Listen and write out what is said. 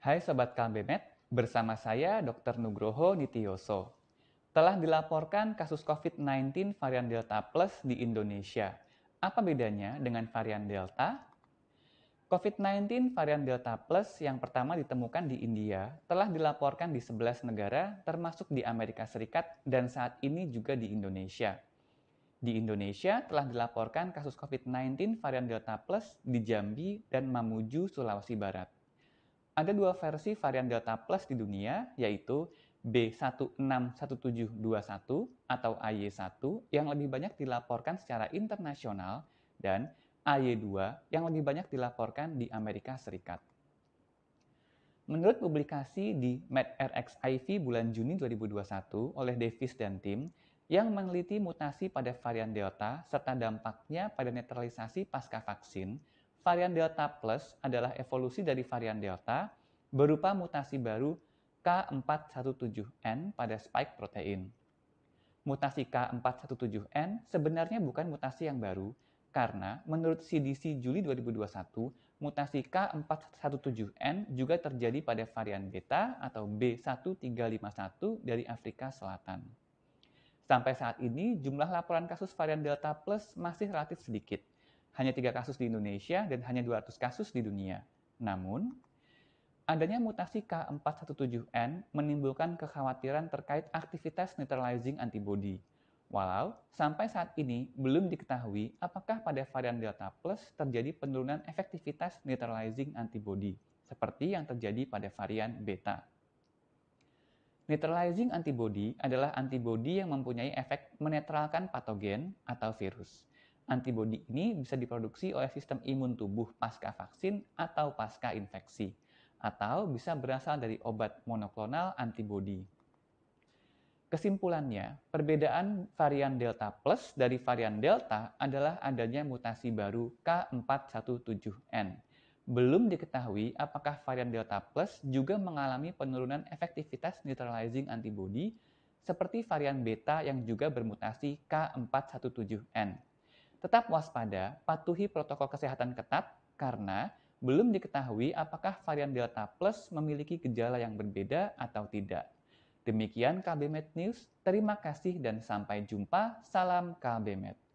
Hai Sobat KBMed, bersama saya Dr. Nugroho Nityoso. Telah dilaporkan kasus COVID-19 varian Delta Plus di Indonesia. Apa bedanya dengan varian Delta? COVID-19 varian Delta Plus yang pertama ditemukan di India telah dilaporkan di 11 negara termasuk di Amerika Serikat dan saat ini juga di Indonesia. Di Indonesia telah dilaporkan kasus COVID-19 varian Delta Plus di Jambi dan Mamuju, Sulawesi Barat. Ada dua versi varian Delta Plus di dunia, yaitu B161721 atau AY1 yang lebih banyak dilaporkan secara internasional dan AY2 yang lebih banyak dilaporkan di Amerika Serikat. Menurut publikasi di MedRxiv bulan Juni 2021 oleh Davis dan tim yang meneliti mutasi pada varian Delta serta dampaknya pada netralisasi pasca vaksin, varian delta plus adalah evolusi dari varian delta berupa mutasi baru K417N pada spike protein. Mutasi K417N sebenarnya bukan mutasi yang baru, karena menurut CDC Juli 2021, mutasi K417N juga terjadi pada varian beta atau B1351 dari Afrika Selatan. Sampai saat ini, jumlah laporan kasus varian Delta Plus masih relatif sedikit, hanya tiga kasus di Indonesia dan hanya 200 kasus di dunia. Namun, adanya mutasi K417N menimbulkan kekhawatiran terkait aktivitas neutralizing antibody. Walau sampai saat ini belum diketahui apakah pada varian Delta Plus terjadi penurunan efektivitas neutralizing antibody seperti yang terjadi pada varian Beta. Neutralizing antibody adalah antibody yang mempunyai efek menetralkan patogen atau virus. Antibodi ini bisa diproduksi oleh sistem imun tubuh pasca vaksin atau pasca infeksi, atau bisa berasal dari obat monoklonal antibodi. Kesimpulannya, perbedaan varian Delta Plus dari varian Delta adalah adanya mutasi baru K417N. Belum diketahui apakah varian Delta Plus juga mengalami penurunan efektivitas neutralizing antibody seperti varian beta yang juga bermutasi K417N tetap waspada, patuhi protokol kesehatan ketat karena belum diketahui apakah varian Delta Plus memiliki gejala yang berbeda atau tidak. Demikian KBMed News, terima kasih dan sampai jumpa. Salam KBMed.